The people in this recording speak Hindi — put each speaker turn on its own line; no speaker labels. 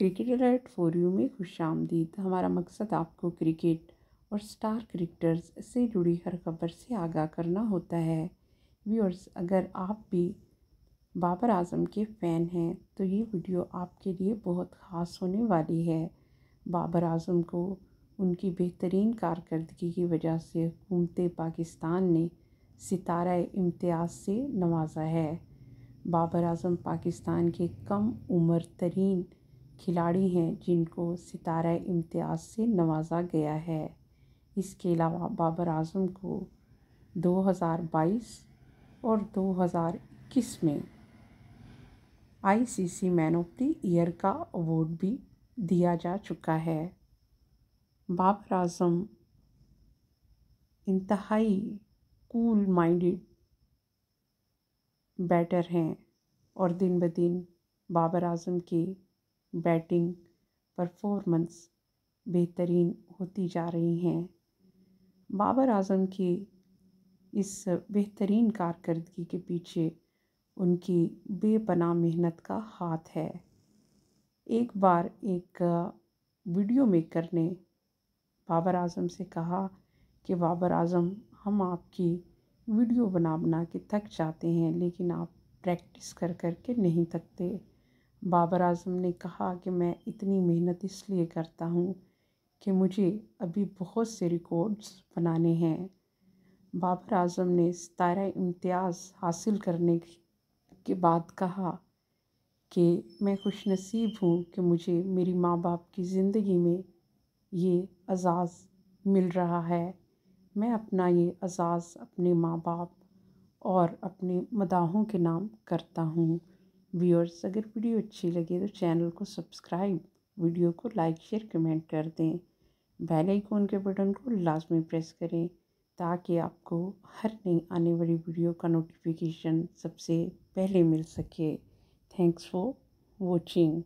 क्रिकेट एट फॉर यू में खुश आमदीद हमारा मकसद आपको क्रिकेट और स्टार क्रिकेटर्स से जुड़ी हर खबर से आगाह करना होता है व्यूअर्स अगर आप भी बाबर आजम के फ़ैन हैं तो ये वीडियो आपके लिए बहुत ख़ास होने वाली है बाबर आजम को उनकी बेहतरीन कारकर्दगी की वजह से हुकूमत पाकिस्तान ने सितारा इम्तियाज़ से नवाजा है बाबर आजम पाकिस्तान के कम उम्र तरीन खिलाड़ी हैं जिनको सितारा इम्तियाज़ से नवाजा गया है इसके अलावा बाबर आजम को 2022 और 2021 में ICC man of the year का अवार्ड भी दिया जा चुका है बाबर आजम इंतहाई कूल माइंडेड बैटर हैं और दिन ब दिन बाबर आजम के बैटिंग परफॉर्मेंस बेहतरीन होती जा रही हैं बाबर आज़म की इस बेहतरीन कारकर्दगी के पीछे उनकी बेपनाह मेहनत का हाथ है एक बार एक वीडियो मेकर ने बाबर आज़म से कहा कि बाबर आज़म हम आपकी वीडियो बना बना के थक जाते हैं लेकिन आप प्रैक्टिस कर कर के नहीं थकते बाबर आजम ने कहा कि मैं इतनी मेहनत इसलिए करता हूँ कि मुझे अभी बहुत से रिकॉर्ड्स बनाने हैं बाबर आजम ने सतारा इम्तियाज़ हासिल करने के बाद कहा कि मैं खुश नसीब हूँ कि मुझे मेरी माँ बाप की ज़िंदगी में ये एजाज़ मिल रहा है मैं अपना ये एजाज़ अपने माँ बाप और अपने मदाहों के नाम करता हूँ व्यूअर्स अगर वीडियो अच्छी लगे तो चैनल को सब्सक्राइब वीडियो को लाइक शेयर कमेंट कर दें बेल आइकॉन के बटन को लाजमी प्रेस करें ताकि आपको हर नई आने वाली वीडियो का नोटिफिकेशन सबसे पहले मिल सके थैंक्स फॉर वॉचिंग